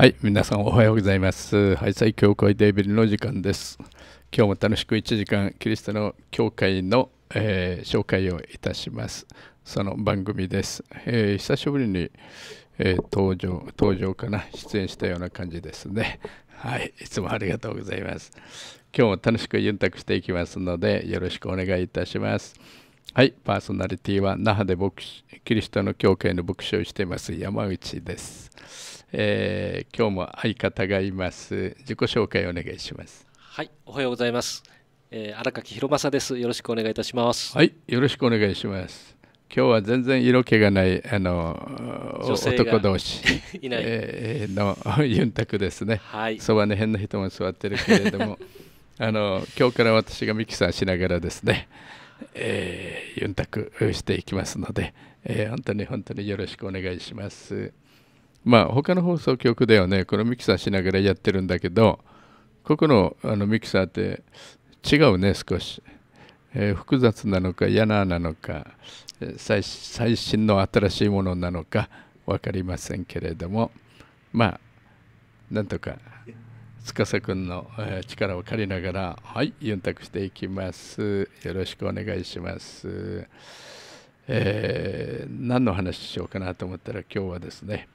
はい、皆さんおはようございます。ハイサイ教会デイビルの時間です。今日も楽しく1時間、キリストの教会の、えー、紹介をいたします。その番組です。えー、久しぶりに、えー、登場、登場かな、出演したような感じですね。はい、いつもありがとうございます。今日も楽しくゆんくしていきますので、よろしくお願いいたします。はい、パーソナリティは那覇で牧師、キリストの教会の牧師をしています山内です。えー、今日も相方がいます自己紹介お願いしますはいおはようございます、えー、荒垣弘正ですよろしくお願いいたしますはいよろしくお願いします今日は全然色気がないあの男同士 いない、えー、のユンタクですね、はい、そばに変な人も座ってるけれども あの今日から私がミキサーしながらですね、えー、ユンタクしていきますので、えー、本当に本当によろしくお願いします。まあ他の放送局ではねこのミキサーしながらやってるんだけどここのあのミキサーって違うね少し、えー、複雑なのか嫌ななのか最最新の新しいものなのか分かりませんけれどもまあなんとか司君の力を借りながらはい輸ンしていきますよろしくお願いします、えー、何の話しようかなと思ったら今日はですね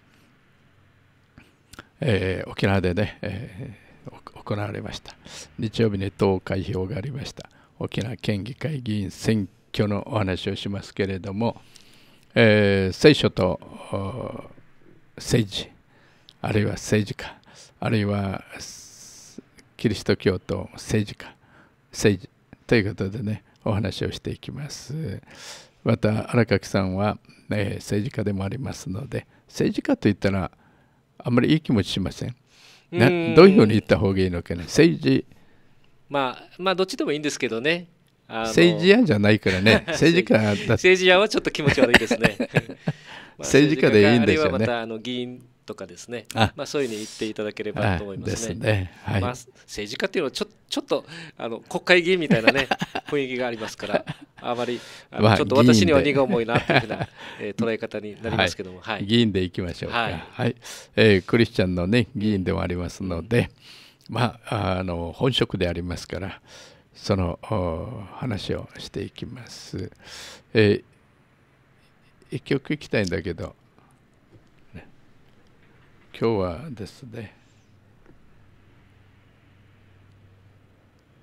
えー、沖縄でね、えー、行われました日曜日に投開票がありました沖縄県議会議員選挙のお話をしますけれども、えー、聖書と政治あるいは政治家あるいはキリスト教と政治家政治ということでねお話をしていきますまた荒垣さんは、え政治家でもありますので政治家といったらあんまりいい気持ちしません。などういうふうに言った方がいいのかね政治まあまあどっちでもいいんですけどね政治家じゃないからね 政治家政治家はちょっと気持ち悪いですね 政治家でいいんですよねあるいはまたあの議員とかですねまあ、そういうふうに言っていただければと思いますね。ねはい、まあ、政治家というのはちょちょっとあの国会議員みたいな、ね、雰囲気がありますからあまりあの、まあ、ちょっと私には荷が重いなというふうな、えー、捉え方になりますけども、はい、はい、議員でいきましょうか、はい、はい、えー、クリスチャンの、ね、議員でもありますので、まあ、あの本職でありますからその話をしていきます。えー、一曲いきたいんだけど今日はですね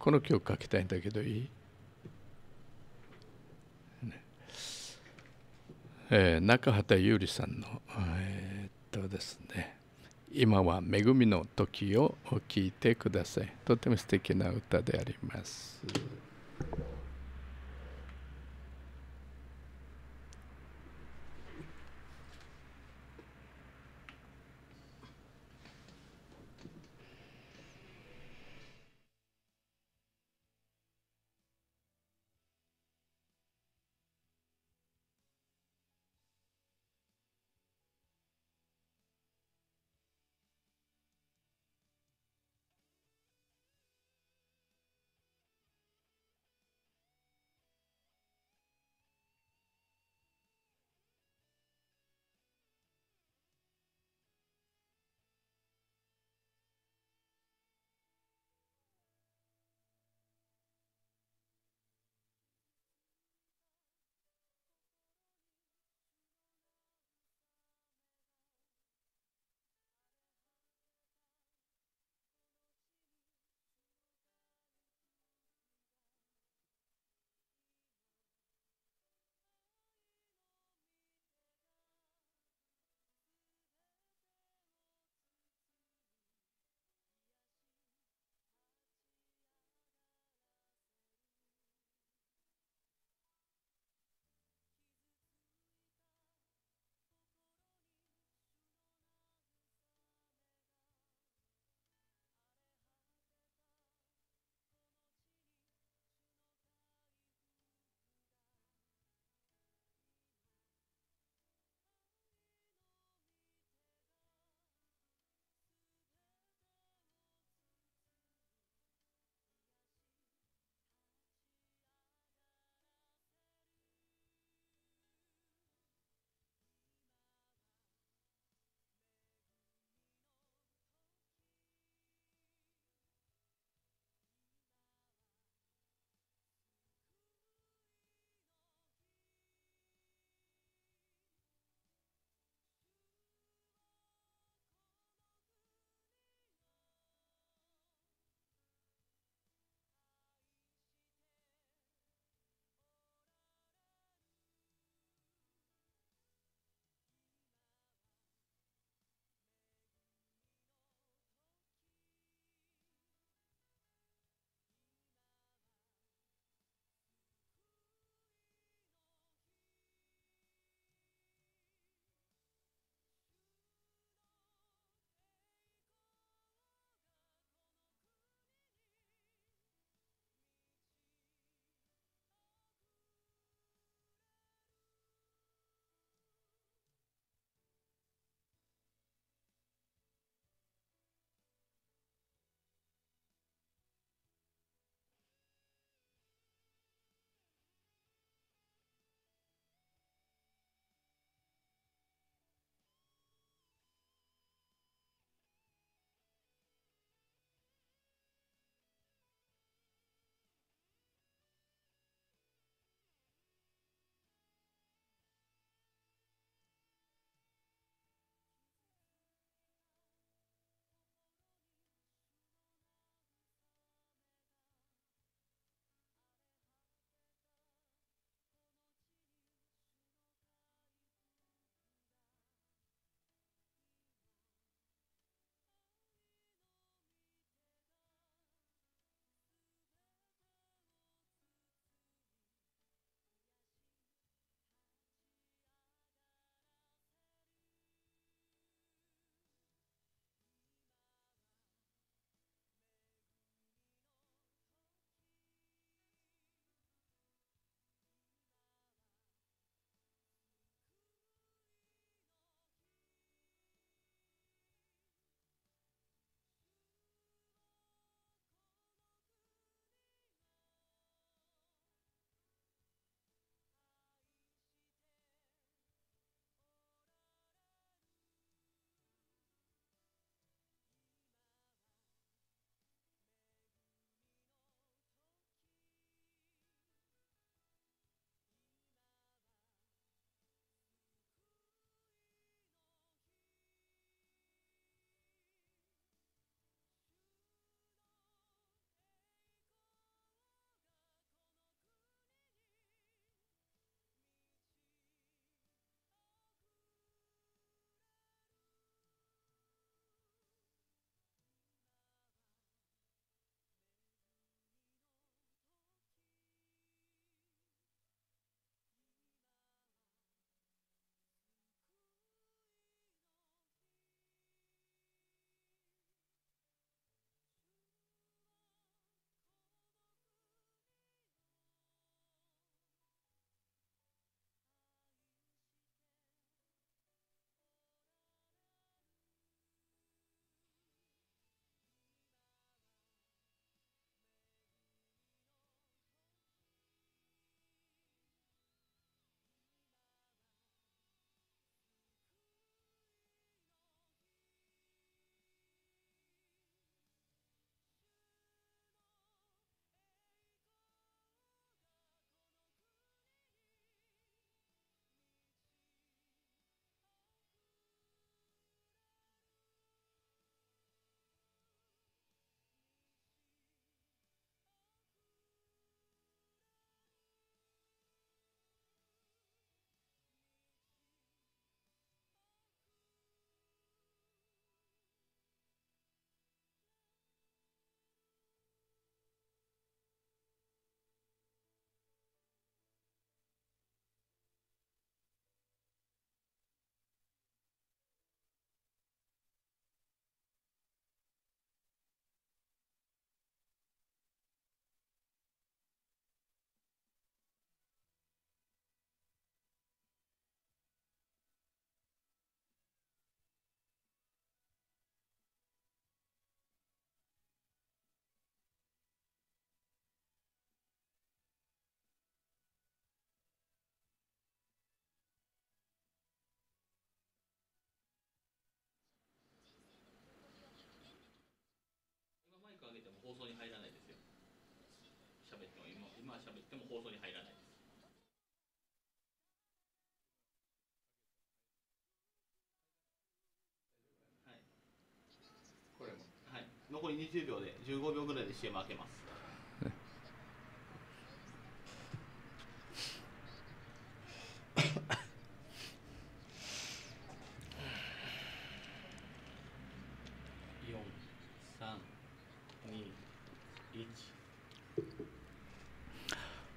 この曲書きたいんだけどいい、えー、中畑優里さんの、えー、っとですね今は恵みの時を聴いてください。とても素敵な歌であります。20秒で15秒ぐらいで CM 開けます。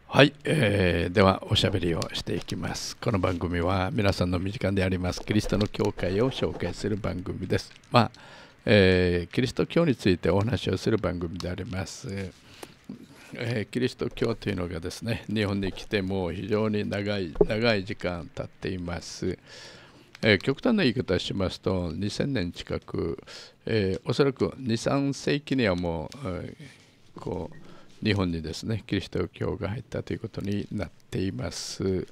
はい、えー、ではおしゃべりをしていきます。この番組は皆さんの身近でありますキリストの教会を紹介する番組です。まあえー、キリスト教についてお話をする番組であります。えー、キリスト教というのがですね日本に来てもう非常に長い長い時間経っています、えー、極端な言い方をしますと2000年近く、えー、おそらく23世紀にはもう,、えー、こう日本にですねキリスト教が入ったということになっています、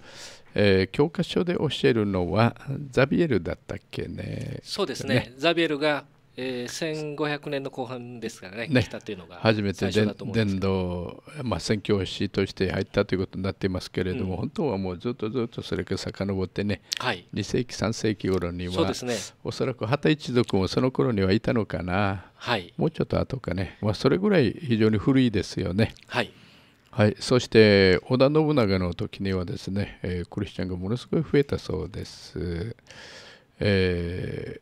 えー、教科書で教えるのはザビエルだったっけねそうですね、ね、ザビエルがえー、1500年の後半ですからね、ね来たというのが初めて伝道、まあ、宣教師として入ったということになっていますけれども、うん、本当はもうずっとずっとそれから遡ってね、はい、2世紀、3世紀頃には、そうですね、おそらく畑一族もその頃にはいたのかな、はい、もうちょっと後かね、まあ、それぐらい非常に古いですよね。はいはい、そして織田信長の時にはですね、えー、クリスチャンがものすごい増えたそうです。え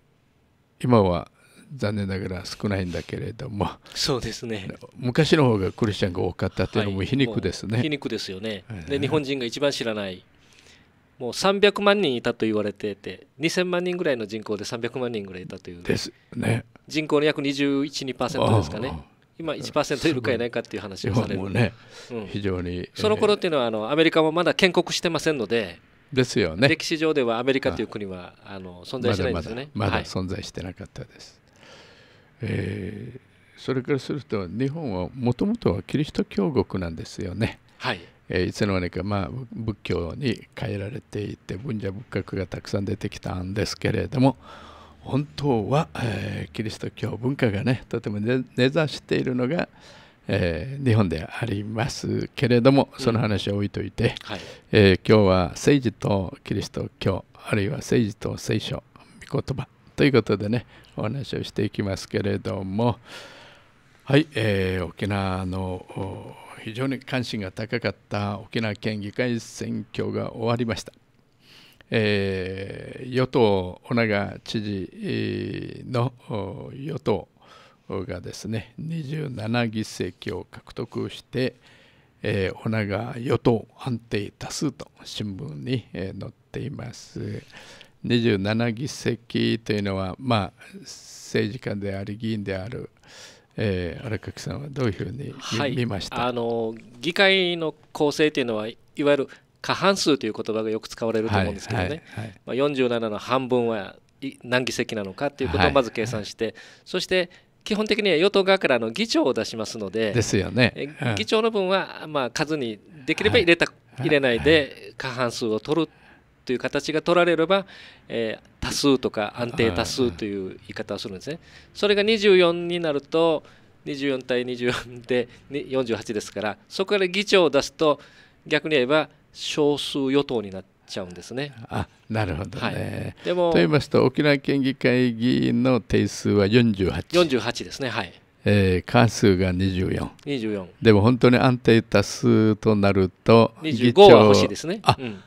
ー、今は残念ながら少ないんだけれどもそうですね昔の方がクリスチャンが多かったというのも皮肉ですね、はい、皮肉ですよね、で日本人が一番知らないもう300万人いたと言われてて2000万人ぐらいの人口で300万人ぐらいいたという、ね、ですね人口の約212%ですかね今1%いるかいないかっていう話をされる、ねうん、非常に、その頃っていうのはあのアメリカもまだ建国してませんのでですよね歴史上ではアメリカという国はあの存在してないんですよねまだまだ存在してなかったです、えー、それからすると日本はもともとはキリスト教国なんですよね。はいえー、いつの間にか、まあ、仏教に変えられていて文者仏閣がたくさん出てきたんですけれども本当は、えー、キリスト教文化がねとても根ざしているのが、えー、日本でありますけれどもその話は置いといて、うんはい、えー、今日は政治とキリスト教あるいは政治と聖書御言葉ということでねお話をしていきますけれどもはい、えー、沖縄の非常に関心が高かった沖縄県議会選挙が終わりました。えー、与党、尾長知事の与党がですね27議席を獲得して、えー、長与党安定多数と新聞に載っています。27議席というのは、まあ、政治家であり議員である、えー、荒垣さんはどういうふうに、はい、見ましたあの議会の構成というのはいわゆる過半数という言葉がよく使われると思うんですけどね、はいはい、まあ、47の半分は何議席なのかということをまず計算して、そして基本的には与党側からの議長を出しますのでですよね、うん、議長の分はまあ数にできれば入れた、入れないで過半数を取るという形が取られれば、えー、多数とか安定多数という言い方をするんですね。それが24になると24対24で48ですからそこから議長を出すと逆に言えば少数与党になってちゃうんですね。あなるほどね。はい、でもと言いますと沖縄県議会議員の定数は48。48ですね、はい。えー、関数が24 24でも本当に安定多数となると25は欲しいですね、あ、うん、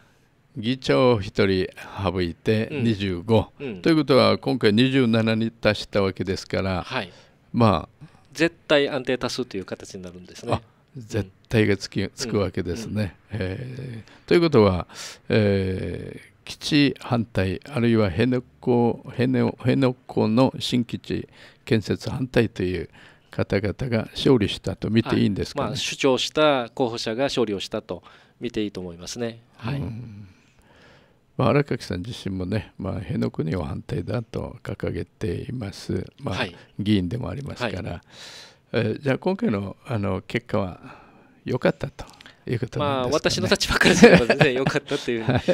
議長を1人省いて25、うん、ということは今回27に達したわけですから、はい、まあ絶対安定多数という形になるんですね。絶対がつき、うん、つくわけですね。うん、えー、ということは、えー、基地反対あるいは辺野古辺野辺野古の新基地建設反対という方々が勝利したと見ていいんですか、ねはい、まあ、主張した候補者が勝利をしたと見ていいと思いますね。はい、うんまあ、荒垣さん自身もね、まあ、辺野古には反対だと掲げています、まあ、はい、議員でもありますから、はい、えじゃあ今回のあの結果は良かったということ、ね、まあ、私の立場からすれば全然良かったという、はい、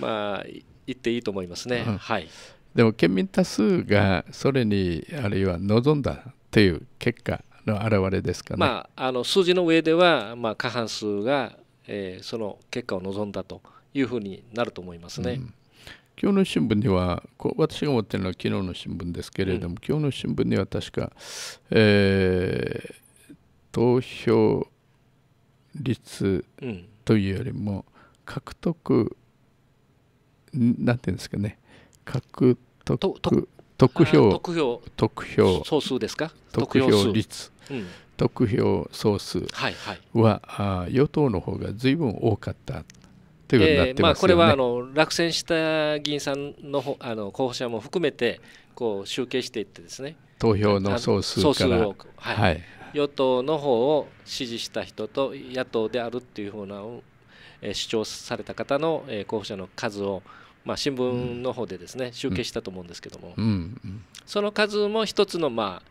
まあ、言っていいと思いますね、うん、はい、でも県民多数がそれにあるいは望んだという結果の表れですかね、まあ、あの数字の上では、まあ、過半数が、えー、その結果を望んだと。いうふうになると思いますね。うん今日の新聞にはこう私が持っているのは昨日の新聞ですけれども、うん、今日の新聞には確か、えー、投票率というよりも獲得、うん、なんていうんですかね獲得得票得票総数ですか得票率、うん、得票総数は、はいはい、あ与党の方が随分多かったということになってますよね、えー、まあ、これはあの落選した議員さんのあの候補者も含めてこう集計していってですね投票の総数を、はい、はい、与党の方を支持した人と野党であるっていうふうな主張された方の候補者の数を、まあ、新聞の方でですね、うん、集計したと思うんですけども、うんうん、その数も一つのま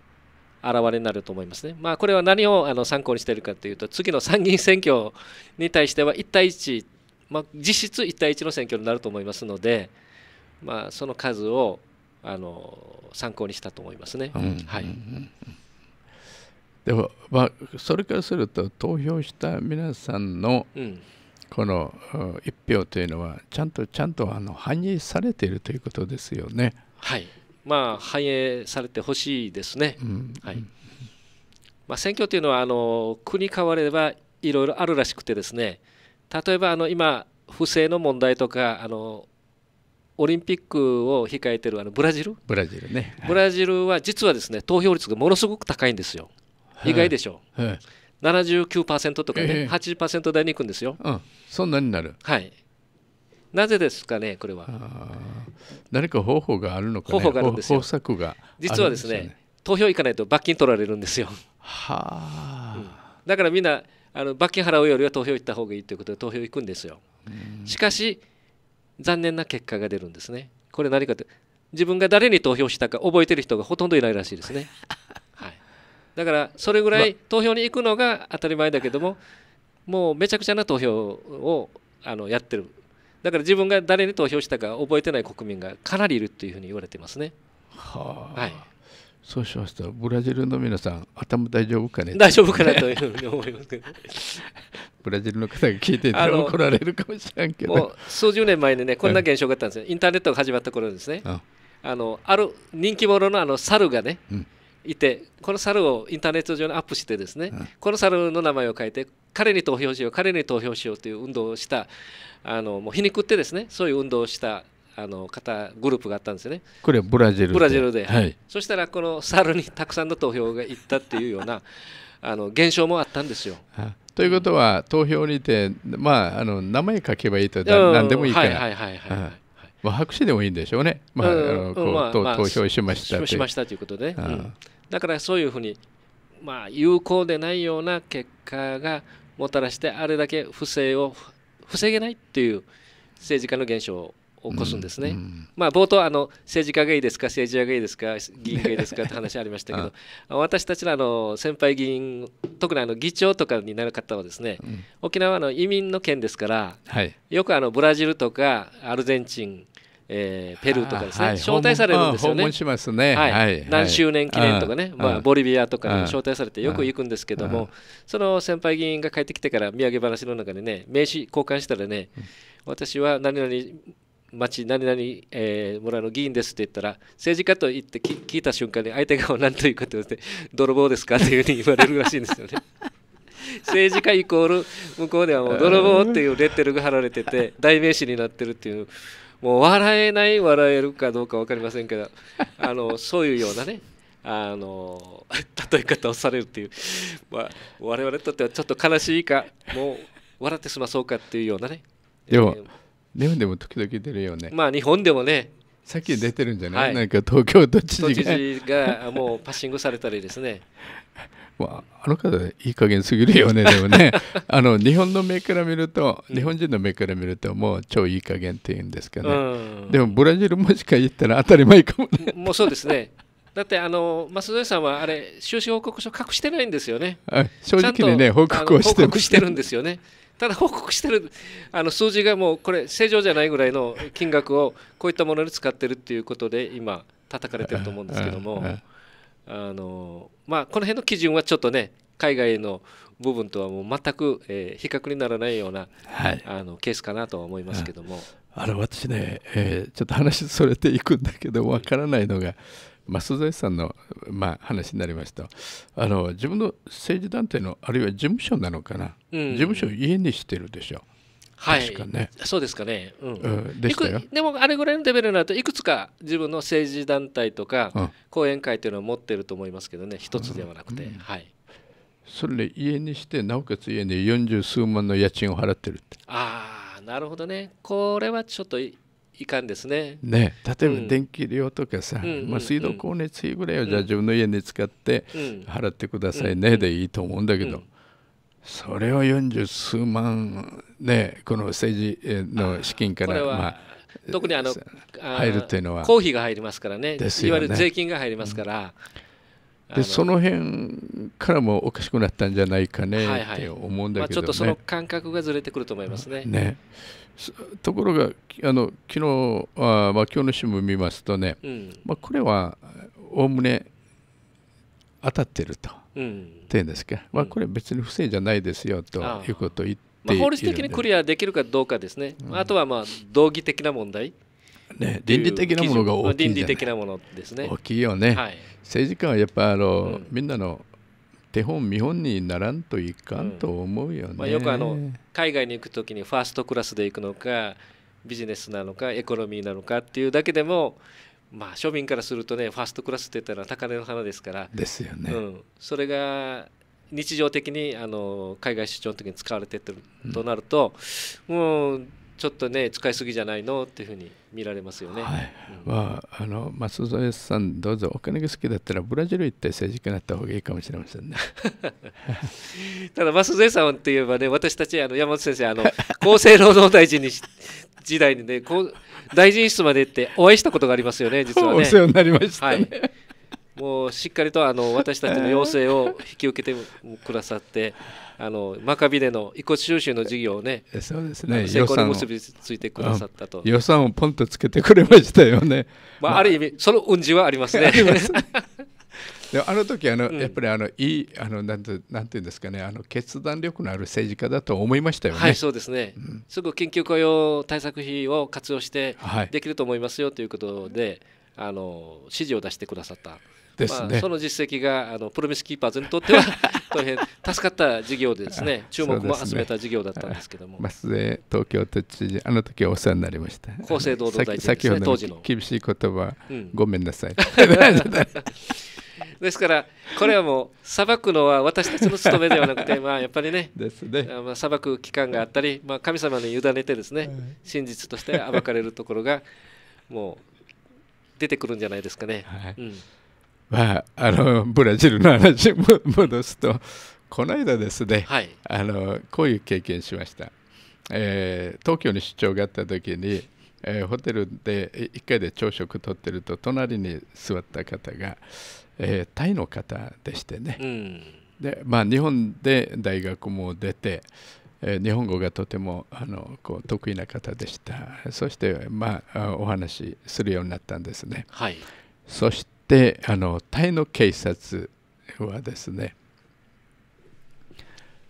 あ現れになると思いますね。まあ、これは何をあの参考にしているかというと次の参議院選挙に対しては1対1まあ、実質1対1の選挙になると思いますので、まあ、その数をあの参考にしたと思いますね。うん、はい、うん、でも、まあ、それからすると投票した皆さんのこの1票というのはちゃんとちゃんとあの反映されているということですよね。はい、まあ、反映されてほしいですね。うん、はいまあ、選挙というのはあの国変わればいろいろあるらしくてですね例えばあの今不正の問題とかあのオリンピックを控えてるあのブラジルブラジルね、ブラジルは実はですね投票率がものすごく高いんですよ、意外でしょう、はい、79%とかね、えー、80%台に行くんですよ、うん、そんなになるはいなぜですかねこれは何か方法があるのか、ね、方法があるんですよ策が、実はですね投票行かないと罰金取られるんですよはあ、うん、だからみんなあの罰金払うよりは投票行った方がいいということで投票行くんですよ。しかし残念な結果が出るんですね。これ何かって自分が誰に投票したか覚えてる人がほとんどいないらしいですね。はい、だからそれぐらい投票に行くのが当たり前だけども、もうめちゃくちゃな投票をあのやってる。だから自分が誰に投票したか覚えてない国民がかなりいるというふうに言われてますね。はあ、はい。そうしましたブラジルの皆さん頭大丈夫かね大丈夫かなというふうに思いますけど ブラジルの方が聞いてたら怒られるかもしれんけど数十年前にねこんな現象があったんですよインターネットが始まった頃ですねあのある人気者のあの猿がね、うん、いてこの猿をインターネット上にアップしてですね、うん、この猿の名前を変えて彼に投票しよう彼に投票しようという運動をしたあのもう皮肉ってですねそういう運動をしたあの方グループがあったんですよね。これはブラジルブラジルで、はい、そしたらこの猿にたくさんの投票がいったっていうような あの現象もあったんですよ。ということは投票にて、まあ、あの名前書けばいいと何でもいいから。まあ、白紙でもいいんでしょうね、まあ、あの投票しましたしましたということで、うん、だからそういうふうに、まあ、有効でないような結果がもたらしてあれだけ不正を防げないっていう政治家の現象起こすんですね、うんうん、まあ、冒頭あの政治家がいいですか政治家がいいですか議員がいいですかって話ありましたけど私たちのあの先輩議員特にあの議長とかになる方はですね、うん、沖縄の移民の県ですから、はい、よくあのブラジルとかアルゼンチンえー、ペルーとかですね、はい、招待されるんですよね。ねはい、はい、何周年記念とかね、まあ、ボリビアとかに招待されてよく行くんですけども、その先輩議員が帰ってきてから、土産話の中でね、名刺交換したらね、私は何々町何々、えー、村の議員ですって言ったら政治家と言って聞いた瞬間に相手が何というかとで 泥棒ですかっていうふうに言われるらしいんですよね。政治家イコール向こうではもう泥棒っていうレッテルが貼られてて 代名詞になってるっていうもう笑えない笑えるかどうか分かりませんけどあのそういうようなねあの例え方をされるっていう、まあ、我々にとってはちょっと悲しいかもう笑ってしまそうかっていうようなね。要は、えー日本でも時々出るよねまあ日本でもねさっき出てるんじゃない、はい、なんか東京都知事が知事がもうパッシングされたりですね まあ、あの方いい加減すぎるよねでもね あの日本の目から見ると日本人の目から見るともう超いい加減っていうんですかね、うん、でもブラジルもしか言ったら当たり前かもねもうそうですねだってあの舛添さんはあれ収支報告書隠してないんですよね正直にね報告をしてしてるんですよねただ報告してるあの数字がもうこれ正常じゃないぐらいの金額をこういったものに使ってるっていうことで今叩かれてると思うんですけどもあのまあこの辺の基準はちょっとね海外の部分とはもう全く、えー、比較にならないような、はい、あのケースかなとは思いますけども。あの私ね、えー、ちょっと話それていくんだけどわからないのが増添さんの、まあ、話になりますとあの自分の政治団体のあるいは事務所なのかな、うん、事務所家にしてるでしょ。はい、ね、そうですかね、うん、ででもあれぐらいのレベルになるといくつか自分の政治団体とか、講演会というのを持ってると思いますけどね一つではなくて、はいそれで家にしてなおかつ家に四十数万の家賃を払ってるってああなるほどねこれはちょっといかんですね。ね例えば電気料とかさ、うん、まあ、水道光熱費ぐらいはじゃあ自分の家に使って払ってくださいねでいいと思うんだけど。それを四十数万、ね、この政治の資金からまあ、特にあの入るっていうのは公費が入りますからね、ね、いわゆる税金が入りますから。うんでその辺からもおかしくなったんじゃないかねって思うんだけど、ねまあ、ちょっとその感覚がずれてくると思いますね。ねところがあの昨日あ、まあ、今日の新聞見ますとね、うん、まあ、これはおおむね当たってると、うん、っていうんですか、まあ、これ別に不正じゃないですよということを言って、うん、まあ、法律的にクリアできるかどうかですね、あとはまあ道義的な問題。ね、倫理的なものが大きい倫理的なものですね。大きいよね。はい政治家はやっぱあの、みんなの手本見本にならんといかんと思うよね、まあ、よくあの海外に行く時にファーストクラスで行くのかビジネスなのかエコノミーなのかっていうだけでもまあ庶民からするとねファーストクラスって言ったら高値の花ですからですよね、うん、それが日常的にあの海外出張の時に使われてってるとなると、もうちょっとね使いすぎじゃないのっていうふうに見られますよね。はい、うん、まああの松添さんどうぞお金が好きだったらブラジル行って政治家になった方がいいかもしれませんね。ただ松添さんっていえばね私たちあの山本先生あの 厚生労働大臣に時代にねこう大臣室まで行ってお会いしたことがありますよね実はね。お世話になりました、ね、はいもうしっかりとあの私たちの要請を引き受けてくださってあのマカビでの遺骨収集の事業をね、そうですね成功に結びついてくださったと。予算をポンとつけてくれましたよね。まあ、まあ、ある意味、そのん事はありますね。あります であの時あの、うん、やっぱりあのいいあのなんてなんていうんですかねあの決断力のある政治家だと思いましたよね。はいそうですね。うん、すぐ緊急雇用対策費を活用してできると思いますよということで、はい、あの指示を出してくださった。ですね、まあ、その実績があのプロミスキーパーズにとっては 大変助かった事業でですね注目を集めた事業だったんですけども、ね、江東京都知事あの時はお世話になりました厚生労働大臣、ね、先ほど厳しい言葉、うん、ごめんなさい ですからこれはもう裁くのは私たちの務めではなくて まあやっぱりねですね、まあ、裁く期間があったり、まあ、神様に委ねてですね真実として暴かれるところがもう出てくるんじゃないですかね。はい、うんまあ、あのブラジルの話も戻すとこの間ですね、はい、あのこういう経験しました、えー、東京に出張があった時に、えー、ホテルで1回で朝食とってると隣に座った方が、えー、タイの方でしてね、うん、でまあ、日本で大学も出て、えー、日本語がとてもあのこう得意な方でしたそして、まあ、お話しするようになったんですね。はい、そしてであのタイの警察はですね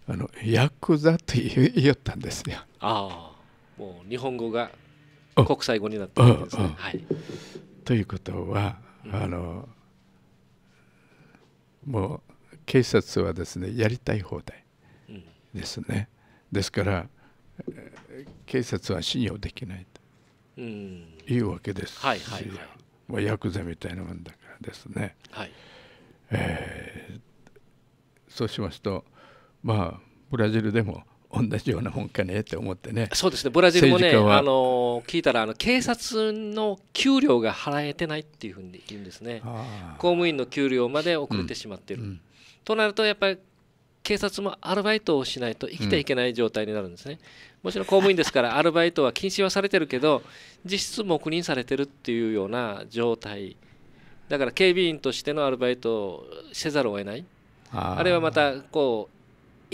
あのヤクザと言ったんですよ。ああもう日本語が国際語になったわですね。はい、ということは、うん、あのもう警察はですねやりたい放題ですね。うん、ですから警察は信用できないというわけです。はいはいはい、もうヤクザみたいなもんだですね、はいえー、そうしますとまあブラジルでも同じようなもんかねって思ってねそうですねブラジルもねあの聞いたらあの警察の給料が払えてないっていうふうに言うんですね公務員の給料まで遅れてしまってる、うんうん、となるとやっぱり警察もアルバイトをしないと生きていけない状態になるんですね、うん、もちろん公務員ですからアルバイトは禁止はされてるけど実質黙認されてるっていうような状態だから警備員としてのアルバイトをせざるを得ないあるいはまたこう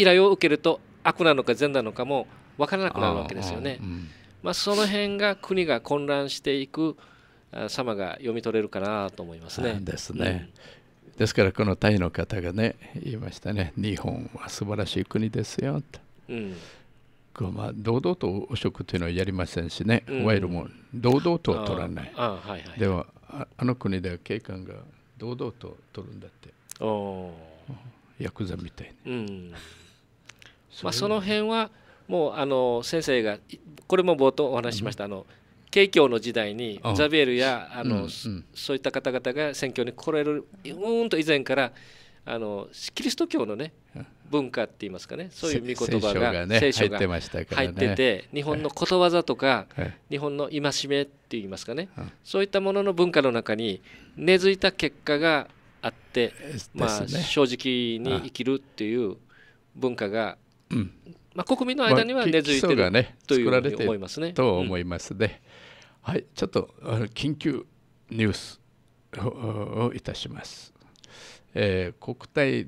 依頼を受けると悪なのか善なのかも分からなくなるわけですよね。あうん、まあ、その辺が国が混乱していく様が読み取れるかなと思いますね。ですね。うん、ですからこのタイの方がね言いましたね日本は素晴らしい国ですよと。うんまあ、堂々と汚職というのはやりませんしね、賄、う、賂、ん、も堂々と取らない、はいはい、ではああの国では警官が堂々と取るんだってヤクザみたいに、うんそまあ、その辺はもうあの先生がこれも冒頭お話ししました、あの慶教の時代にザビエルやあの、そういった方々が選挙に来られるうんと以前からあのキリスト教のね文化って言いますかねそういう御言葉が聖書が入ってて日本のことわざとか日本の戒めって言いますかねそういったものの文化の中に根付いた結果があってまあ正直に生きるっていう文化がまあ国民の間には根付いてるというふうに思いますね。と思いますね。はい、ちょっと緊急ニュースをいたします。えー、国体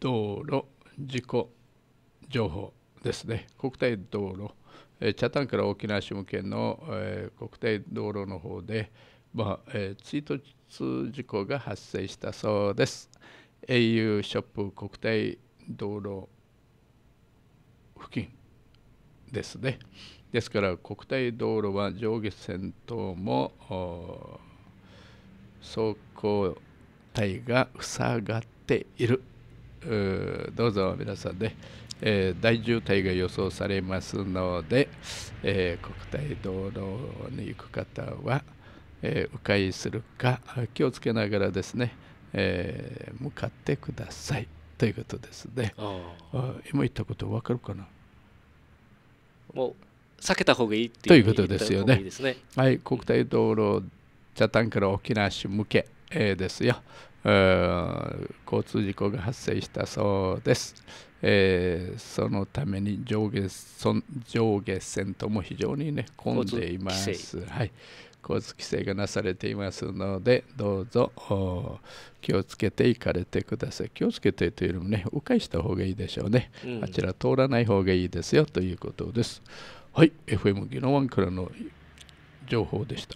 道路事故情報ですね国体道路、え北谷から沖縄市向けの、えー、国体道路の方で、まあえー、追突事故が発生したそうです au ショップ国体道路付近ですねですから国体道路は上下線等も走行帯が塞がっているどうぞ皆さんね、えー、大渋滞が予想されますので、えー、国体道路に行く方は、えー、迂回するか気をつけながらですね、えー、向かってくださいということですね。あ今言ったことわかるかなもう避けた方がいいっていうということですよね。いいねはい、国体道路北端から沖縄市向け、えー、ですよ。交通事故が発生したそうです、えー、そのために上下上下線とも非常にね混んでいますはい、交通規制がなされていますのでどうぞ気をつけて行かれてください気をつけてというよりもね迂回した方がいいでしょうね、うん、あちら通らない方がいいですよということですはい FM 技能ワンからの情報でした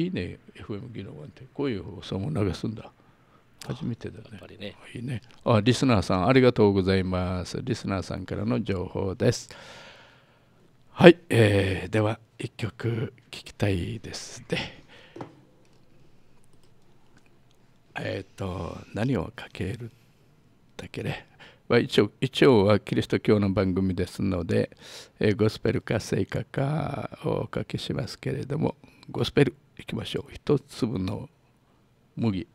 いいね FM 議論なんてこういう放送も流すんだ初めてだね、ね、いいねあリスナーさんありがとうございますリスナーさんからの情報ですはい、えー、では1曲聴きたいですねえっ、ー、と何をかけるだけね一応一応はキリスト教の番組ですので、えー、ゴスペルか聖歌かをおかけしますけれどもゴスペルいきましょう一粒の麦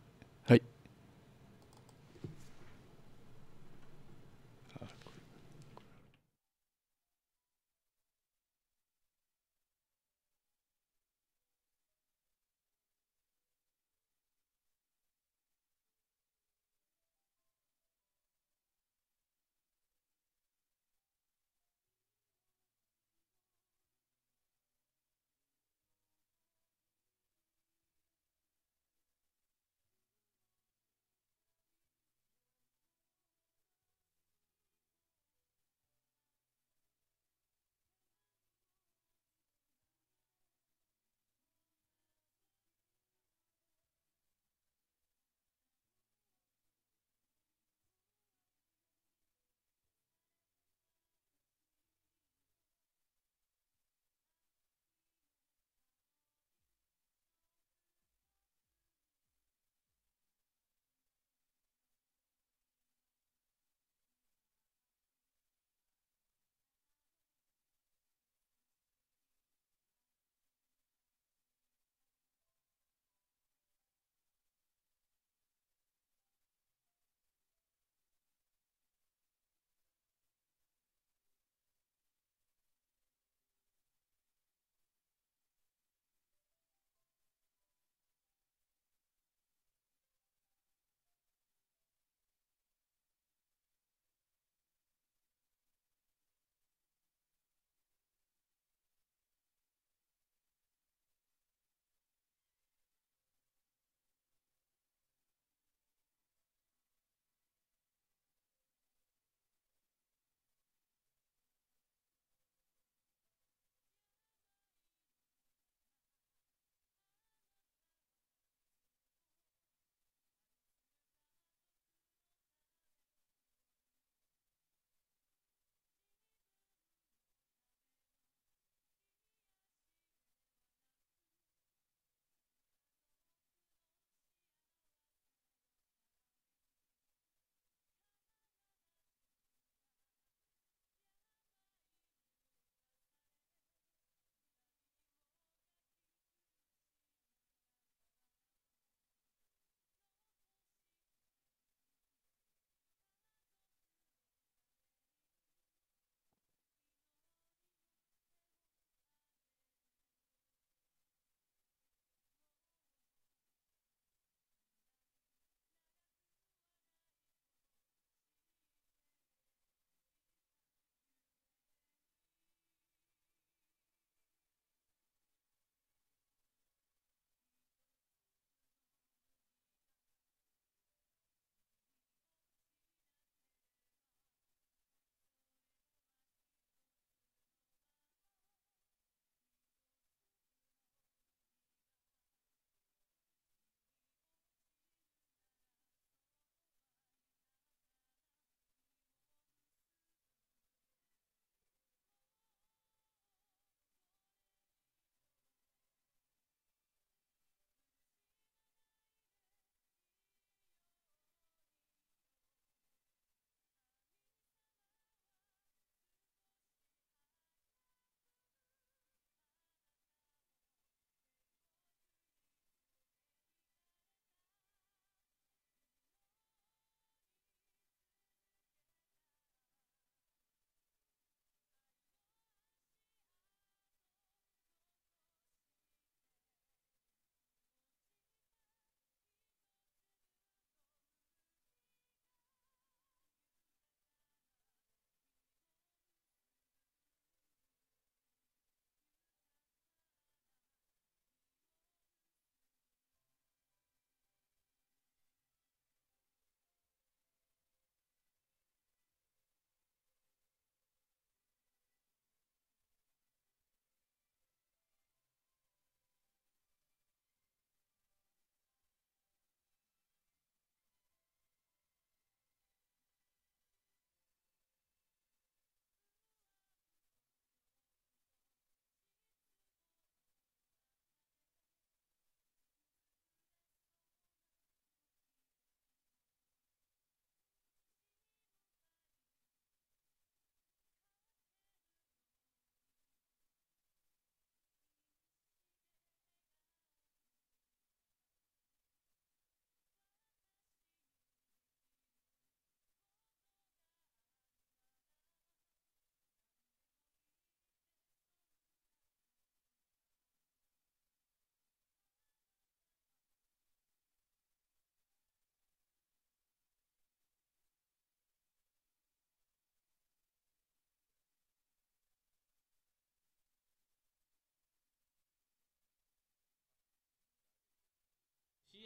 ああ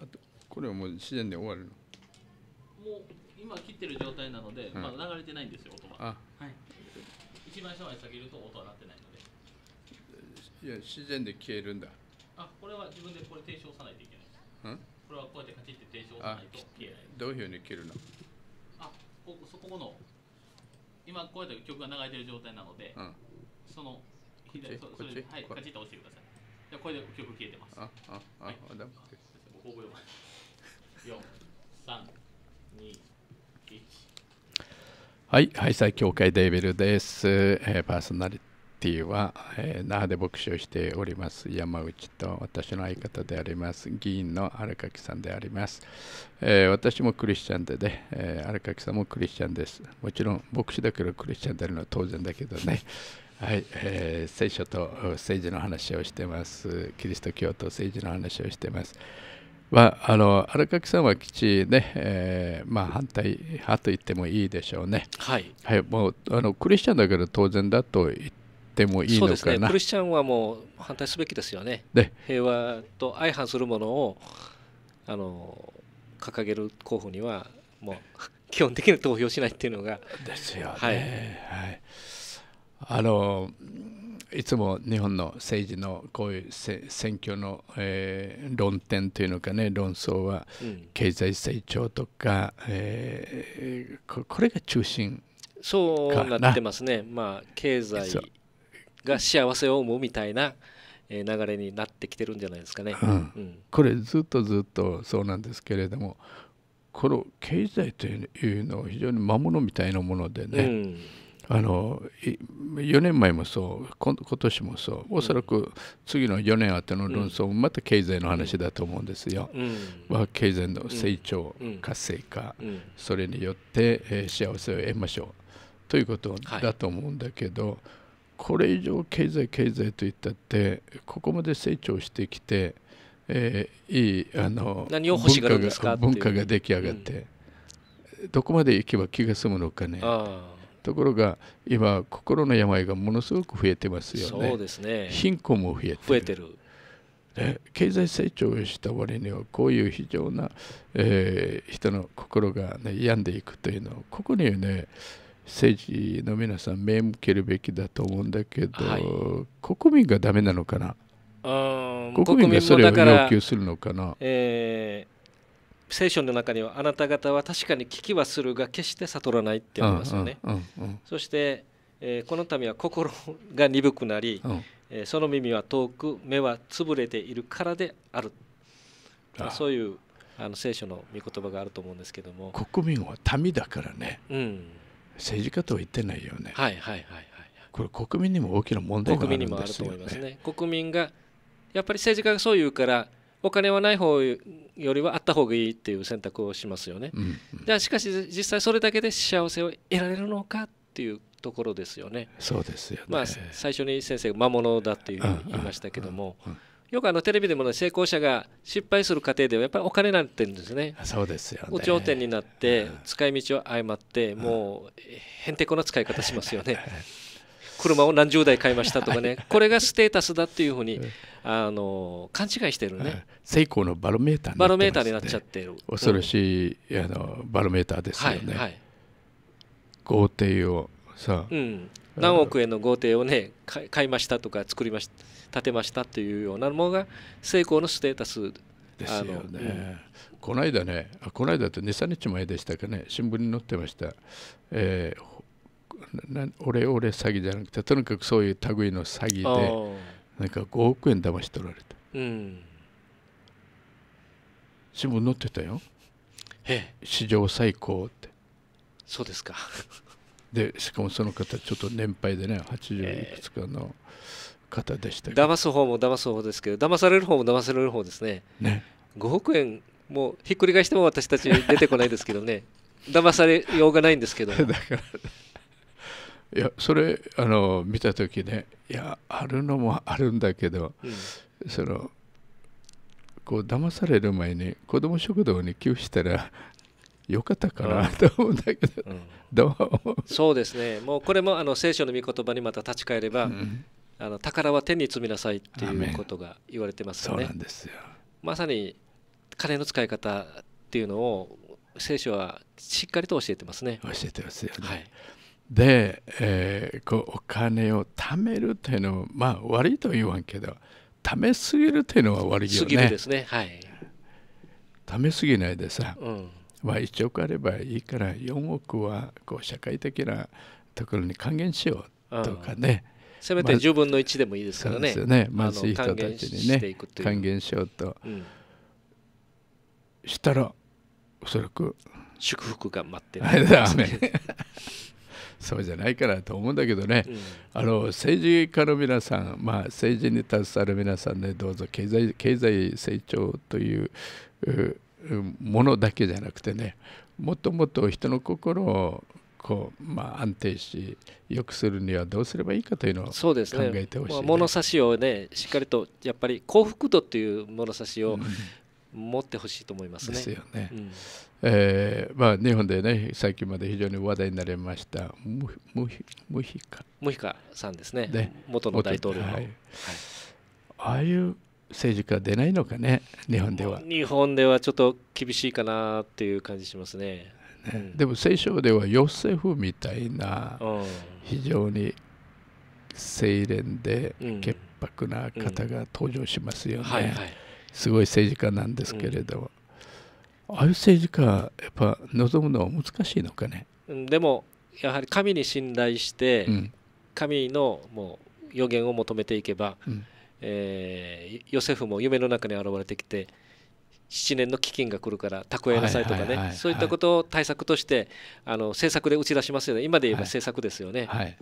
あとこれはもう自然で終わるのもう今切ってる状態なので、まあ流れてないんですよ音は、はい、一番下まで下げると音は鳴ってないのでいや自然で消えるんだあこれは自分でこれ停止をさないといけないんこれはこうやってカチッて停止を押さないと消えないどういうふうに切るのあここそこの今こうやって曲が流れてる状態なので、うん、その左そそれはいカチッと押してくださいじゃこれで曲消えてますああはい、あだめ覚えます4321はい、ハイサイ協会デイビルです、えー。パーソナリティティは、えー、那覇で牧師をしております山内と私の相方であります議員の荒垣さんであります、えー、私もクリスチャンでね、えー、荒垣さんもクリスチャンですもちろん牧師だけどクリスチャンであるのは当然だけどね はい、えー、聖書と政治の話をしてますキリスト教と政治の話をしてますまあ、あの荒垣さんは基地ね、えー、まあ、反対派と言ってもいいでしょうね。はい、もうあのクリスチャンだけど当然だと言っってもいいのかなそうですねクリスチャンはもう反対すべきですよねで平和と相反するものをあの掲げる候補にはもう基本的に投票しないっていうのがですよね、はい、はい、あのいつも日本の政治のこういう選挙の、えー、論点というのかね論争は経済成長とか、うん、えー、これが中心そうなってますね、まあ、経済が幸せを生むみたいな流れになってきてるんじゃないですかね。うんうん、これずっとずっとそうなんですけれどもこの経済というのは非常に魔物みたいなものでね、うん、あの4年前もそう今年もそうおそらく次の4年あての論争もまた経済の話だと思うんですよ。は経済の成長、活性化、それによって、え幸せを得ましょうということだと思うんだけど。はいこれ以上経済経済といったってここまで成長してきて、えー、いいあの何を欲しがるんですか文化が出来上がって、うん、どこまで行けば気が済むのかねところが今心の病がものすごく増えてますよねそうですね貧困も増えて増えてるで経済成長した割にはこういう非常な、えー、人の心が、ね、病んでいくというのはここにね政治の皆さん目向けるべきだと思うんだけど、はい、国民がダメなのかな国民がそれを要求するのかな、えー、聖書の中にはあなた方は確かに聞きはするが決して悟らないってありますよね、うんうんうん、そして、えー、この民は心が鈍くなり、うんえー、その耳は遠く目は潰れているからであるそういうあの聖書の御言葉があると思うんですけども国民は民だからね、うん、政治家とは言ってないよね。はいはいはいはい。これ国民にも大きな問題があるんですよ、ね、国民にもあると思いますね。国民がやっぱり政治家がそう言うからお金はない方よりはあった方がいいっていう選択をしますよね。うんうん、じゃあしかし実際それだけで幸せを得られるのかっていうところですよね。そうですよ、ね、まあ最初に先生が魔物だっていうふうに言いましたけども。うんうんうんよくあのテレビでも、ね、成功者が失敗する過程ではやっぱりお金になってるんですね。そうですよ、ね、頂点になって、使い道を誤って、もうへんてこな使い方しますよね。車を何十台買いましたとかね、これがステータスだっていうふうにあの勘違いしてるね、成功のバロメーター、バロメーターになっちゃってる恐ろしい、あのバロメーターですよね、はいはい、豪邸をさ、うん、何億円の豪邸をね買いましたとか作りました立てましたというようなものが成功のステータスですよね、この間ねこの間って23日前でしたかね新聞に載ってました、えー、オレオレ詐欺じゃなくてとにかくそういう類の詐欺でなんか5億円騙し取られた、うん、新聞載ってたよ史上最高ってそうですかでしかもその方ちょっと年配でね80いくつかの方でした騙す方も騙す方ですけど騙される方も騙される方ですねね5億円もうひっくり返しても私たち出てこないですけどね騙されようがないんですけど だからいやそれあの見た時ねいやあるのもあるんだけど、うん、そのこう騙される前に子ども食堂に寄付したらよかったかなと思うんだけど、うん、どうそうですねもうこれもあの聖書の御言葉にまた立ち返れば、うん、あの宝は天に積みなさいっていうことが言われてますよね。そうなんですよまさに金の使い方っていうのを聖書はしっかりと教えてますね。教えてますよね。はい、で、えー、こうお金を貯めるっていうのはまあ悪いと言わんけど貯めすぎるっていうのは悪いよね。すぎるですね。はい。貯めすぎないでさ、うん、まあ1億あればいいから4億はこう社会的なところに還元しようとかね、せめて10分の1でもいいですからね。まあ、ね貧しい人たちにね還元しようと、うん、したらおそらく祝福が待ってる、ね、そうじゃないからと思うんだけどね、うん、あの政治家の皆さん、まあ、政治に携わる皆さんねどうぞ経済経済成長というものだけじゃなくてねもっともっと人の心をこう、まあ、安定し良くするにはどうすればいいかというのを考えてほしい、ねね、物差しをねしっかりとやっぱり幸福度という物差しを、持ってほしいと思いますね。ですよね。うん、えー、まあ、日本でね、最近まで非常に話題になりました、ムヒカ。ムヒカさんですね、ね元の大統領の。はいはい、ああいう政治家出ないのかね、日本では。日本ではちょっと厳しいかなっていう感じしますね。ね、うん、でも聖書ではヨセフみたいな非常に清廉で潔白な方が登場しますよね、すごい政治家なんですけれどうん、ああいう政治家やっぱ望むのは難しいのかねでもやはり神に信頼して、神のもう予言を求めていけば、うん、えー、ヨセフも夢の中に現れてきて7年の基金が来るから蓄えなさいとかね、そういったことを対策として、あの政策で打ち出しますよね、今で言えば政策ですよね、はいはい、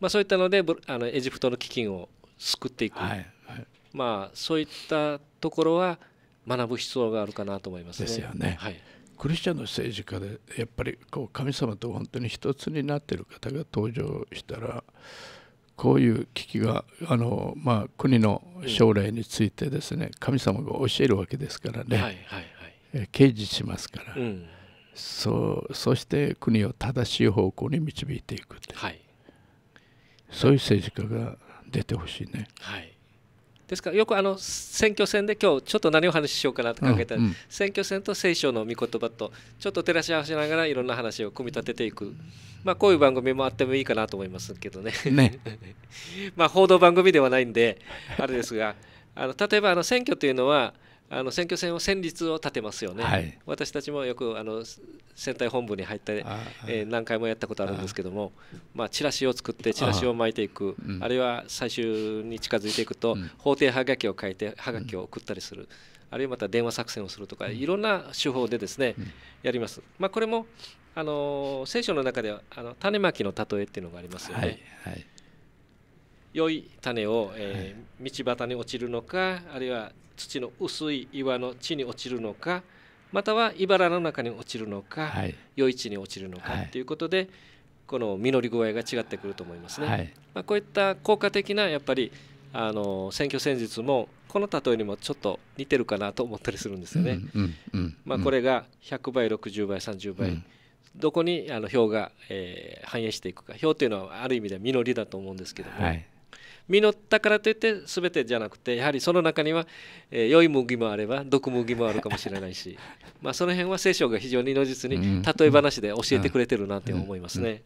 まあ、そういったのであのエジプトの基金を救っていく、はいはい、まあ、そういったところは学ぶ必要があるかなと思います、ね、ですよね。はいクリスチャンの政治家でやっぱりこう神様と本当に一つになっている方が登場したらこういう危機があの、まあ、国の将来についてですね、神様が教えるわけですからね、はいはいはい、示しますから、うん、そうそして国を正しい方向に導いていくって、はい、そういう政治家が出てほしいね。はいですからよくあの選挙戦で今日ちょっと何を話ししようかなと考えたら、うんうん、選挙戦と聖書の御言葉とちょっと照らし合わせながらいろんな話を組み立てていく、まあ、こういう番組もあってもいいかなと思いますけどねね まあ報道番組ではないんであれですがあの例えばあの選挙というのはあの選挙戦を戦率を立てますよね、はい、私たちもよくあの選対本部に入って、えー、何回もやったことあるんですけどもまあ、チラシを作ってチラシを巻いていくあ,、るいは最終に近づいていくと、法廷はがきを書いてはがきを送ったりする、あるいはまた電話作戦をするとか、いろんな手法でですね、やります。まあ、これもあの聖書の中ではあの種まきの例えっていうのがありますよね。はいはい、良い種を、えー、道端に落ちるのかあるいは土の薄い岩の地に落ちるのかまたは茨の中に落ちるのか、はい、余市に落ちるのかということで、この実り具合が違ってくると思いますね。はい、まあ、こういった効果的なやっぱりあの選挙戦術もこの例えにもちょっと似てるかなと思ったりするんですよね。まこれが100倍60倍30倍、うん、どこにあの票が、えー、反映していくか票というのはある意味では実りだと思うんですけども、はい、実ったからといって全てじゃなくてやはりその中には、えー、良い麦もあれば毒麦もあるかもしれないし まあその辺は聖書が非常に如実に例え話で教えてくれてるなって思いますね。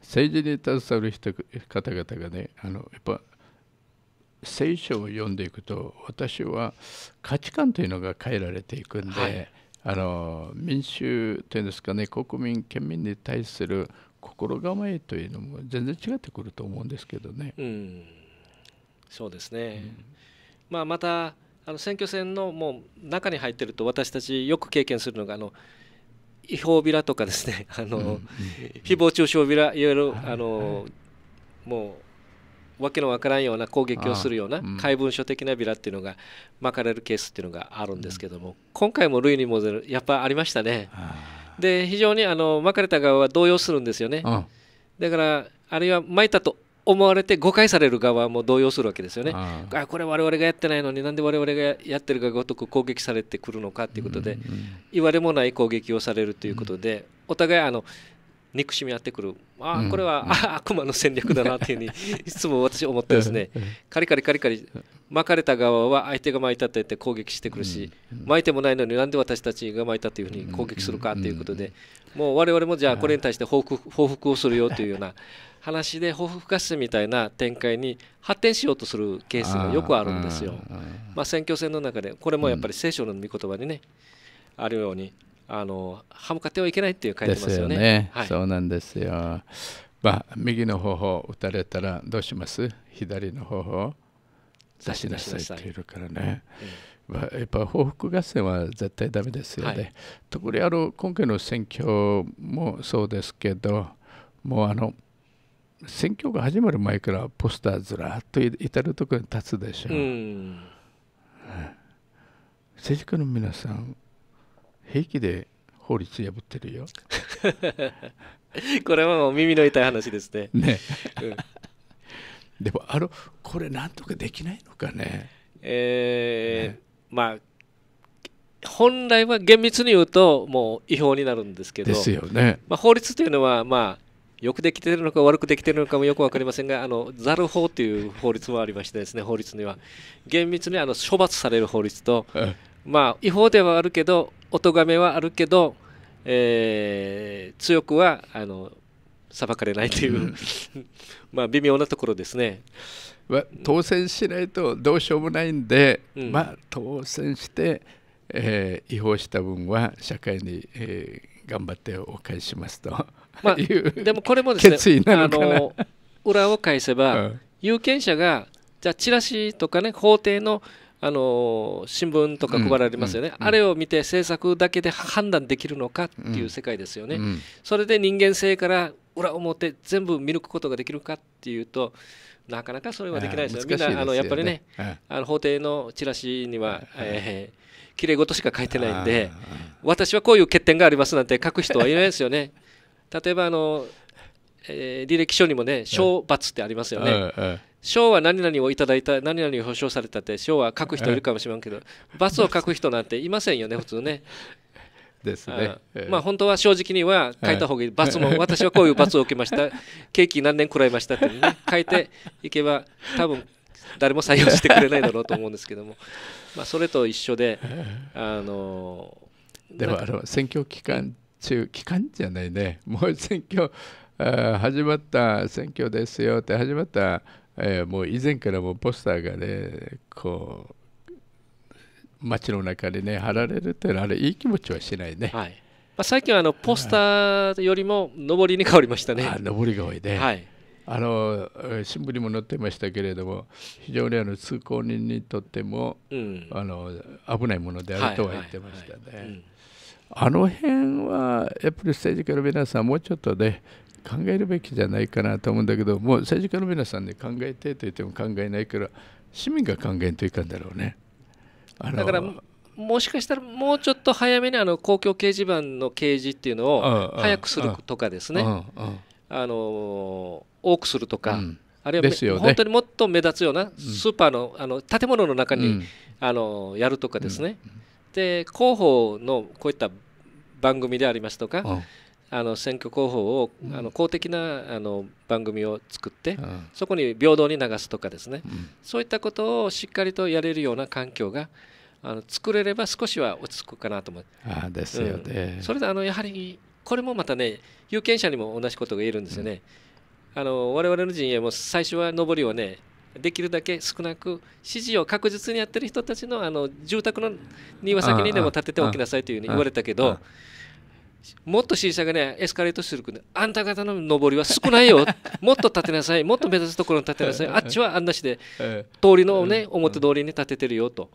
政治に携わる人方々がねあのやっぱ聖書を読んでいくと私は価値観というのが変えられていくんで、はい、あの民衆というんですかね国民県民に対する心構えというのも全然違ってくると思うんですけどね。うん、そうですね、うん、まあ、またあの選挙戦のもう中に入ってると私たちよく経験するのがあの違法ビラとかですね あの、うん誹謗中傷ビラいわゆる、はい、あの、はい、もうわけのわからんような攻撃をするような怪文書的なビラっていうのが巻かれるケースっていうのがあるんですけども、今回も類にるやっぱありましたね。で非常にあの巻かれた側は動揺するんですよね、うん、だからあるいは巻いたと思われて誤解される側も動揺するわけですよね、うん、あこれ我々がやってないのになんで我々がやってるがごとく攻撃されてくるのかということで、うんうん、言われもない攻撃をされるということで、お互いあの憎しみやってくるああこれは、うん、悪魔の戦略だなっていうふうに いつも私思ってですねカリカリカリカリ巻かれた側は相手が巻いたと言って攻撃してくるし、うん、巻いてもないのになんで私たちが巻いたというふうに攻撃するかということで、うん、もう我々もじゃあこれに対して報復報復をするよというような話で報復合戦みたいな展開に発展しようとするケースがよくあるんですよ。まあ、選挙戦の中でこれもやっぱり聖書の御言葉にねあるようにあの歯向かってはいけないっていう書いてますよね。よねはい、そうなんですよ。まあ、右の方法打たれたらどうします左の方法出しなさいっていうからね。やっぱ報復合戦は絶対ダメですよね。はい、特にあの今回の選挙もそうですけど、もうあの選挙が始まる前からポスターずらっと至るところに立つでしょう。う政治家の皆さん平気で法律破ってるよ これはもう耳の痛い話ですね ね、うん、でもあのこれなんとかできないのかねえー、ねまあ本来は厳密に言うともう違法になるんですけどですよね、まあ、法律というのはまあよくできてるのか悪くできてるのかもよく分かりませんが、あのザル法という法律もありましてですね、法律には厳密にあの処罰される法律と、まあ違法ではあるけどお咎めはあるけど、えー、強くはあの裁かれないという まあ微妙なところですね。は当選しないとどうしようもないんで、うん、まあ当選して、えー、違法した分は社会に、えー、頑張ってお返しますと、まあ、いうでもこれもですねあの裏を返せば、うん、有権者がじゃチラシとかね法廷のあの新聞とか配られますよね、あれを見て政策だけで判断できるのかっていう世界ですよね、それで人間性から裏表全部見抜くことができるかっていうとなかなかそれはできないですよ、みんなあのやっぱりね、あの法廷のチラシには、えー、きれい事しか書いてないんで、私はこういう欠点がありますなんて書く人はいないですよね。例えばあの、えー、履歴書にもね、賞罰ってありますよね。賞は何々をいただいた何々を表彰されたって賞は書く人いるかもしれんけど罰を書く人なんていませんよね普通ね。ですね、まあ本当は正直には書いた方がいい、罰も私はこういう罰を受けました刑期 何年食らいましたって、ね、書いていけば多分誰も採用してくれないだろうと思うんですけども、まあ、それと一緒で、あのでもあの選挙期間中期間じゃないねもう選挙あ始まった選挙ですよって始まったえー、もう以前からもポスターがねこう街の中でね貼られるっていうのはあれいい気持ちはしないね。はいまあ、最近はあのポスターよりも上りに変わりましたね。上りが多いね、はい、あの新聞にも載ってましたけれども非常にあの通行人にとっても、うん、あの危ないものであるとは言ってましたね。あの辺はやっぱり政治家の皆さんもうちょっとね考えるべきじゃないかなと思うんだけどもう政治家の皆さんで、考えてと言っても考えないから市民が考えんといかんだろうね。あのだからもしかしたらもうちょっと早めにあの公共掲示板の掲示っていうのを早くするとかですねあの多くするとか、あるいは、本当にもっと目立つようなスーパーの,、あの建物の中に、あのやるとかですね、で広報のこういった番組でありますとか、あの選挙広報を、あの公的なあの番組を作って、うん、そこに平等に流すとかですね、うん、そういったことをしっかりとやれるような環境があの作れれば少しは落ち着くかなと思ってあですよね、うん、それであのやはりこれもまたね有権者にも同じことが言えるんですよね、あの我々の陣営も最初は上りをねできるだけ少なく支持を確実にやってる人たちのあの住宅の庭先にでも建てておきなさいというふうに言われたけど。あああもっと支持者がねエスカレートするくんであんた方の上りは少ないよ もっと立てなさいもっと目指すところに立てなさいあっちはあんなしで、通りのね表通りに立ててるよと。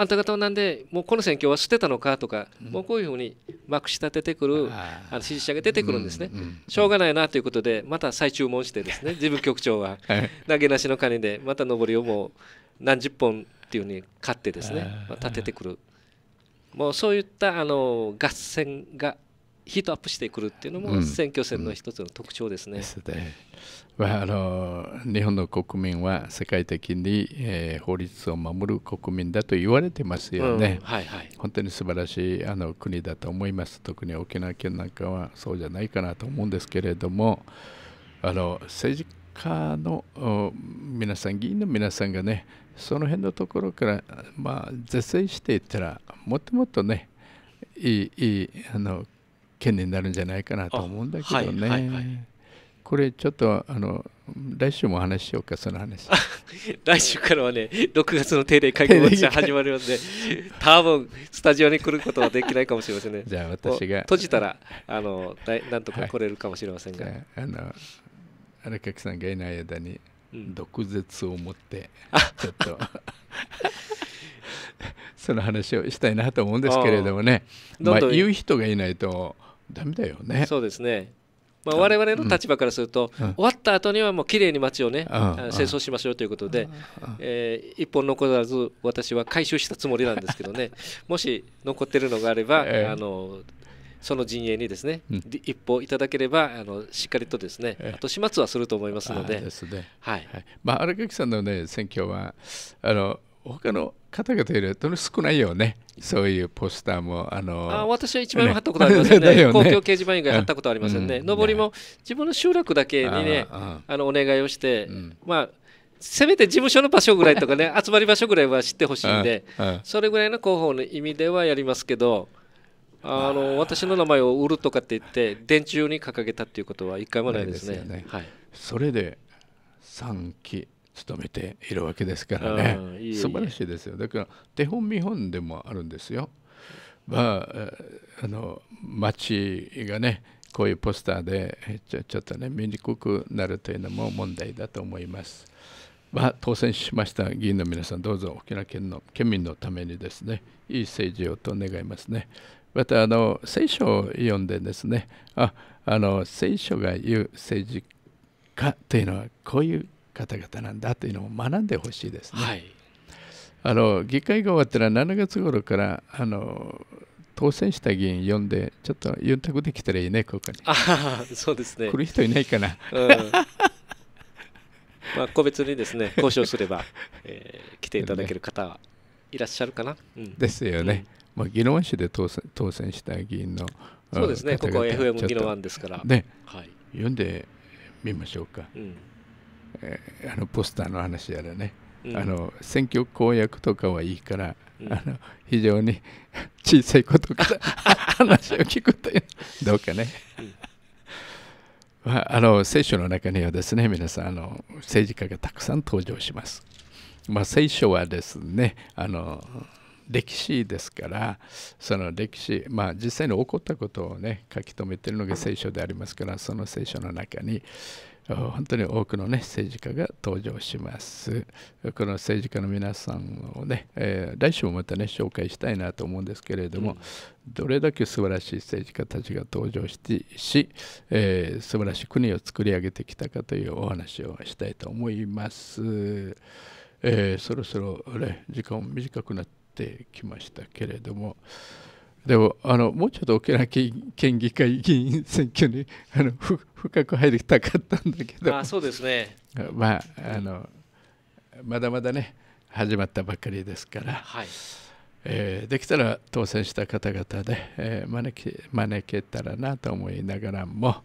あんた方はなんでもうこの選挙は捨てたのかとか、うん、もうこういうふうにまくし立ててくるあの支持者が出てくるんですね、うんうん、しょうがないなということでまた再注文してですね事務 局長は投げなしの金でまた上りをもう何十本っていうふうに買ってですね、まあ、立ててくるもうそういったあの合戦がヒートアップしてくるっていうのも選挙戦の一つの特徴ですね。うんうん、あの日本の国民は世界的に、えー、法律を守る国民だと言われてますよね。うんはいはい、本当に素晴らしいあの国だと思います。特に沖縄県なんかはそうじゃないかなと思うんですけれどもあの政治家の皆さん議員の皆さんがねその辺のところから、まあ、是正していったらもっともっとねいいいいあの懸念になるんじゃないかなと思うんだけどね。はいはい、これちょっとあの来週も話しようかその話 来週からはね6月の定例会議が始まるので 多分スタジオに来ることはできないかもしれませんねじゃあ私が閉じたらあのだなんとか来れるかもしれませんが、はい、あの荒垣さんがいない間に毒舌を持って、ちょっと その話をしたいなと思うんですけれどもね、まあ、言う人がいないとダメだよねそうですねまあ、我々の立場からすると、終わった後にはもう綺麗に街をね、清掃しましょうということで、えー、一本残らず私は回収したつもりなんですけどね もし残ってるのがあれば、あのその陣営にですね、一歩いただければあのしっかりとですね、えー、始末はすると思いますので。ですね。はい。まあ荒垣さんのね選挙はあの他の方々いると少ないよねそういうポスターもあのあ私は一枚も貼ったことありませんねね、公共掲示板以外貼ったことありませんね、うん、上りも自分の集落だけにねあのお願いをして、うん、まあせめて事務所の場所ぐらいとかね集まり場所ぐらいは知ってほしいんでそれぐらいの広報の意味ではやりますけどあの私の名前を売るとかって言って電柱に掲げたっていうことは一回もないですね、ね、はい、それで3期勤めているわけですからねいい素晴らしいですよだから手本見本でもあるんですよ。まあ、あの街がねこういうポスターでちょちょっとね見にくくなるというのも問題だと思います。まあ、当選しました議員の皆さんどうぞ沖縄県の県民のためにですねいい政治をと願いますね。またあの聖書を読んでですねああの聖書が言う政治家というのはこういう方々なんだというのも学んでほしいですね。はい、あの議会が終わったら7月頃からあの当選した議員呼んでちょっとユンタクできたらいいねここにあそうですね来る人いないかな、うん、まあ個別にですね交渉すれば、えー、来ていただける方はいらっしゃるかな、うん、ですよね、うん、まあ、議論市で当選当選した議員のそうですねここは FM 議論案ですからね、はい、読んでみましょうか、うんえあのポスターの話やらね、うん、あの選挙公約とかはいいから、うん、あの非常に 小さいことから話を聞くというどうかね、うん、まあ、あの聖書の中にはですね皆さんあの政治家がたくさん登場します。まあ、聖書はですねあの歴史ですからその歴史まあ実際に起こったことをね書き留めてるのが聖書でありますからその聖書の中に、本当に多くの、ね、政治家が登場します。この政治家の皆さんをね、えー、来週もまたね、紹介したいなと思うんですけれども、うん、どれだけ素晴らしい政治家たちが登場してし、えー、素晴らしい国を作り上げてきたかというお話をしたいと思います。えー、そろそろ、ね、時間も短くなってきましたけれども、でもあのもうちょっと沖縄県県議会議員選挙にあのふ深く入りたかったんだけどあそうですね、まあ、あのまだまだね始まったばかりですから、はいえー、できたら当選した方々で、えー、招き招けたらなと思いながらも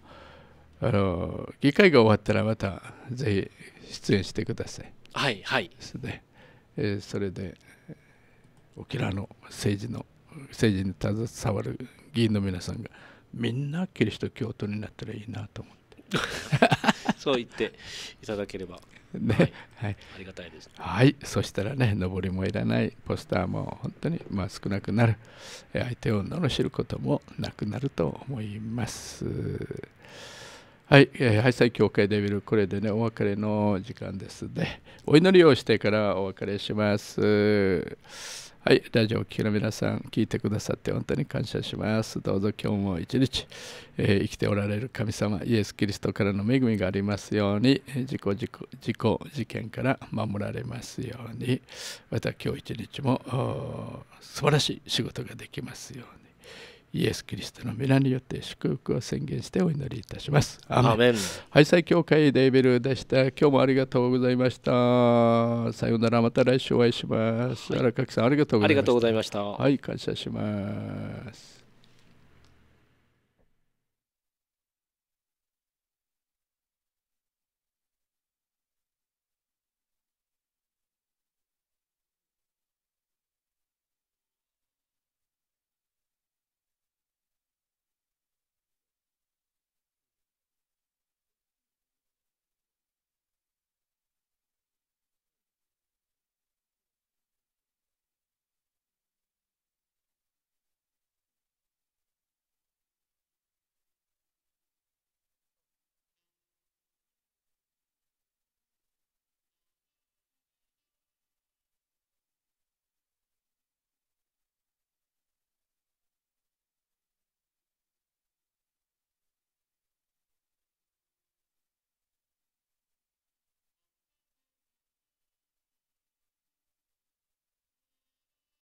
あの議会が終わったらまたぜひ出演してください。はい、はいですねえー、それで沖縄の政治の政治に携わる議員の皆さんがみんなキリスト教徒になったらいいなと思って そう言っていただければ、ね、はい、はい、ありがたいです、ね、はいそしたらね上りもいらないポスターも本当にまあ少なくなる相手を罵ることもなくなると思いますはい、えー、愛妻協会デビルこれでねお別れの時間ですねお祈りをしてからお別れしますはい、ラジオを聴きの皆さん、聞いてくださって本当に感謝します。どうぞ今日も一日、えー、生きておられる神様、イエス・キリストからの恵みがありますように、自己事故、事件から守られますように、また今日一日も素晴らしい仕事ができますように。イエス・キリストの皆によって祝福を宣言してお祈りいたします。アメン。はい、教会デイビルでした。今日もありがとうございました。さようなら、また来週お会いします。荒、はい、垣さん、ありがとうございました。はい、感謝します。